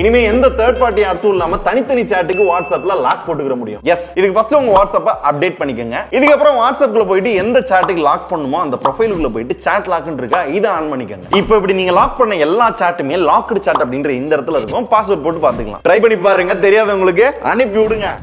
இனிமே எந்த third party ஆப்ஸும் இல்லாம தனித்தனி சாட்டுக்கு வாட்ஸ்அப்ல லாக் போட்டுக்கிற முடியும் எஸ் இதுக்கு ஃபர்ஸ்ட் உங்க வாட்ஸ்அப்பை அப்டேட் பண்ணிக்கோங்க இதுக்கப்புறம் வாட்ஸ்அப்ல போயிட்டு எந்த சாட்டுக்கு லாக் பண்ணுமோ அந்த ப்ரொஃபைலுக்குள்ள போயிட்டு சாட் லாக் இருக்கா இதை ஆன் பண்ணிக்கோங்க இப்போ இப்படி நீங்க லாக் பண்ண எல்லா சாட்டுமே லாக்டு சாட் அப்படின்ற இந்த இடத்துல இருக்கும் பாஸ்வேர்ட் போட்டு பாத்துக்கலாம் ட்ரை பண்ணி பாருங்க தெரியாதவங்களுக்கு அனுப்பி விடுங்க